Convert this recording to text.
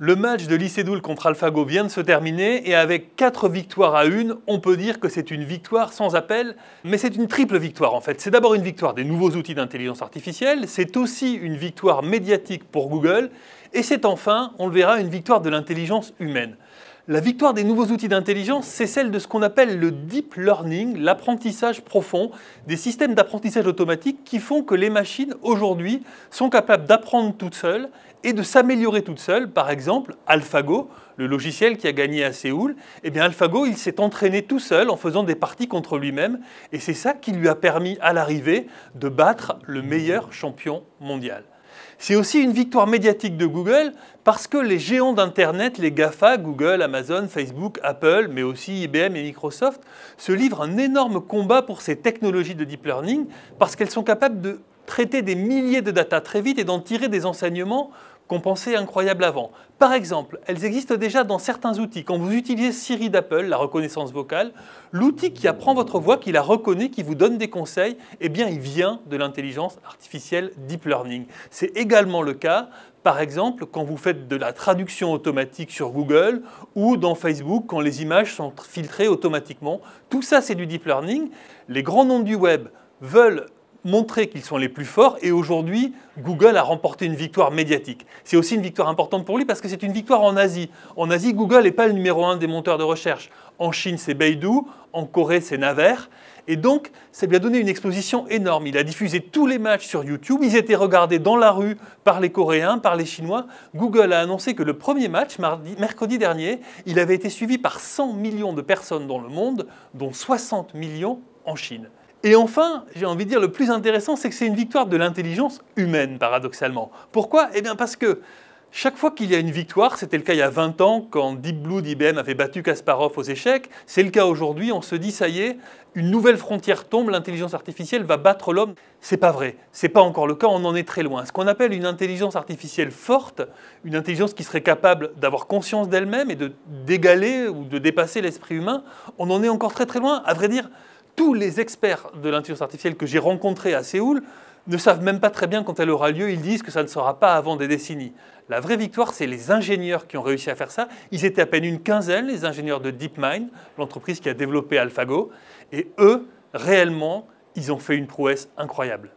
Le match de Lycédoul contre AlphaGo vient de se terminer et avec 4 victoires à une, on peut dire que c'est une victoire sans appel, mais c'est une triple victoire en fait. C'est d'abord une victoire des nouveaux outils d'intelligence artificielle, c'est aussi une victoire médiatique pour Google et c'est enfin, on le verra, une victoire de l'intelligence humaine. La victoire des nouveaux outils d'intelligence, c'est celle de ce qu'on appelle le deep learning, l'apprentissage profond, des systèmes d'apprentissage automatique qui font que les machines, aujourd'hui, sont capables d'apprendre toutes seules et de s'améliorer toutes seules. Par exemple, AlphaGo, le logiciel qui a gagné à Séoul, eh bien AlphaGo, il s'est entraîné tout seul en faisant des parties contre lui-même. Et c'est ça qui lui a permis, à l'arrivée, de battre le meilleur champion mondial. C'est aussi une victoire médiatique de Google parce que les géants d'Internet, les GAFA, Google, Amazon, Facebook, Apple, mais aussi IBM et Microsoft, se livrent un énorme combat pour ces technologies de deep learning parce qu'elles sont capables de traiter des milliers de data très vite et d'en tirer des enseignements qu'on pensait incroyables avant. Par exemple, elles existent déjà dans certains outils. Quand vous utilisez Siri d'Apple, la reconnaissance vocale, l'outil qui apprend votre voix, qui la reconnaît, qui vous donne des conseils, eh bien, il vient de l'intelligence artificielle Deep Learning. C'est également le cas par exemple, quand vous faites de la traduction automatique sur Google ou dans Facebook, quand les images sont filtrées automatiquement, tout ça c'est du deep learning. Les grands noms du web veulent montrer qu'ils sont les plus forts et aujourd'hui Google a remporté une victoire médiatique. C'est aussi une victoire importante pour lui parce que c'est une victoire en Asie. En Asie, Google n'est pas le numéro un des monteurs de recherche. En Chine, c'est Beidou. en Corée, c'est Naver. Et donc, ça lui a donné une exposition énorme. Il a diffusé tous les matchs sur YouTube. Ils étaient regardés dans la rue par les Coréens, par les Chinois. Google a annoncé que le premier match, mercredi dernier, il avait été suivi par 100 millions de personnes dans le monde, dont 60 millions en Chine. Et enfin, j'ai envie de dire, le plus intéressant, c'est que c'est une victoire de l'intelligence humaine, paradoxalement. Pourquoi Eh bien parce que chaque fois qu'il y a une victoire, c'était le cas il y a 20 ans quand Deep Blue d'IBM avait battu Kasparov aux échecs, c'est le cas aujourd'hui, on se dit ça y est, une nouvelle frontière tombe, l'intelligence artificielle va battre l'homme. C'est pas vrai, c'est pas encore le cas, on en est très loin. Ce qu'on appelle une intelligence artificielle forte, une intelligence qui serait capable d'avoir conscience d'elle-même et de d'égaler ou de dépasser l'esprit humain, on en est encore très très loin. À vrai dire, tous les experts de l'intelligence artificielle que j'ai rencontrés à Séoul ne savent même pas très bien quand elle aura lieu. Ils disent que ça ne sera pas avant des décennies. La vraie victoire, c'est les ingénieurs qui ont réussi à faire ça. Ils étaient à peine une quinzaine, les ingénieurs de DeepMind, l'entreprise qui a développé AlphaGo. Et eux, réellement, ils ont fait une prouesse incroyable.